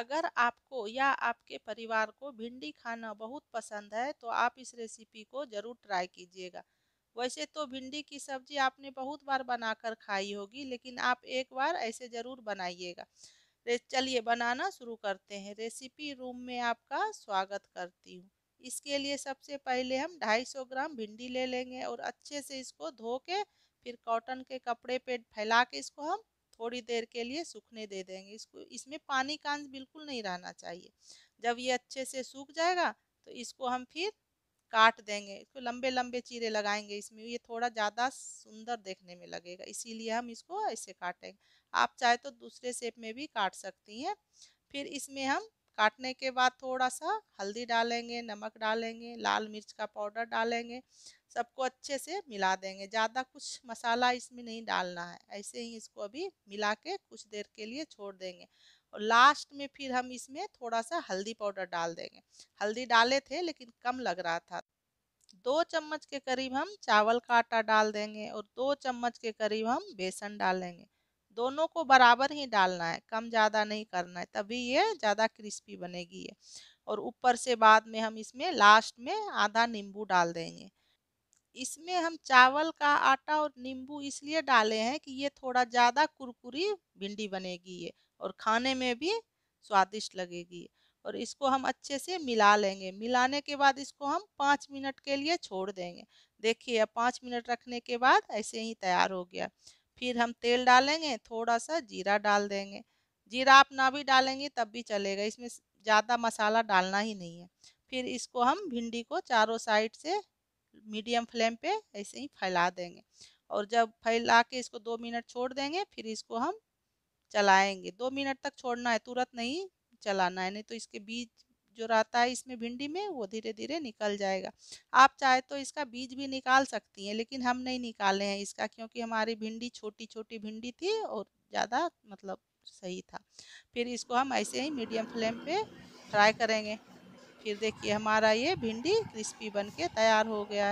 अगर आपको या आपके परिवार को भिंडी खाना बहुत पसंद है तो आप इस रेसिपी को ज़रूर ट्राई कीजिएगा वैसे तो भिंडी की सब्जी आपने बहुत बार बनाकर खाई होगी लेकिन आप एक बार ऐसे ज़रूर बनाइएगा चलिए बनाना शुरू करते हैं रेसिपी रूम में आपका स्वागत करती हूँ इसके लिए सबसे पहले हम 250 ग्राम भिंडी ले लेंगे और अच्छे से इसको धो के फिर कॉटन के कपड़े पे फैला के इसको हम थोड़ी देर के लिए सूखने दे देंगे इसको इसमें पानी का अंश बिल्कुल नहीं रहना चाहिए जब ये अच्छे से सूख जाएगा तो इसको हम फिर काट देंगे इसको लंबे लंबे चीरे लगाएंगे इसमें ये थोड़ा ज़्यादा सुंदर देखने में लगेगा इसीलिए हम इसको ऐसे काटेंगे आप चाहे तो दूसरे शेप में भी काट सकती हैं फिर इसमें हम काटने के बाद थोड़ा सा हल्दी डालेंगे नमक डालेंगे लाल मिर्च का पाउडर डालेंगे सबको अच्छे से मिला देंगे ज़्यादा कुछ मसाला इसमें नहीं डालना है ऐसे ही इसको अभी मिला के कुछ देर के लिए छोड़ देंगे और लास्ट में फिर हम इसमें थोड़ा सा हल्दी पाउडर डाल देंगे हल्दी डाले थे लेकिन कम लग रहा था दो चम्मच के करीब हम चावल का आटा डाल देंगे और दो चम्मच के करीब हम बेसन डालेंगे दोनों को बराबर ही डालना है कम ज़्यादा नहीं करना है तभी ये ज़्यादा क्रिस्पी बनेगी ये और ऊपर से बाद में हम इसमें लास्ट में आधा नींबू डाल देंगे इसमें हम चावल का आटा और नींबू इसलिए डाले हैं कि ये थोड़ा ज़्यादा कुरकुरी भिंडी बनेगी ये और खाने में भी स्वादिष्ट लगेगी और इसको हम अच्छे से मिला लेंगे मिलाने के बाद इसको हम पाँच मिनट के लिए छोड़ देंगे देखिए अब पाँच मिनट रखने के बाद ऐसे ही तैयार हो गया फिर हम तेल डालेंगे थोड़ा सा जीरा डाल देंगे जीरा आप ना भी डालेंगे तब भी चलेगा इसमें ज़्यादा मसाला डालना ही नहीं है फिर इसको हम भिंडी को चारों साइड से मीडियम फ्लेम पे ऐसे ही फैला देंगे और जब फैला के इसको दो मिनट छोड़ देंगे फिर इसको हम चलाएंगे दो मिनट तक छोड़ना है तुरंत नहीं चलाना है नहीं तो इसके बीज जो रहता है इसमें भिंडी में वो धीरे धीरे निकल जाएगा आप चाहे तो इसका बीज भी निकाल सकती हैं लेकिन हम नहीं निकाले हैं इसका क्योंकि हमारी भिंडी छोटी छोटी भिंडी थी और ज़्यादा मतलब सही था फिर इसको हम ऐसे ही मीडियम फ्लेम पे फ्राई करेंगे फिर देखिए हमारा ये भिंडी क्रिस्पी बन के तैयार हो गया है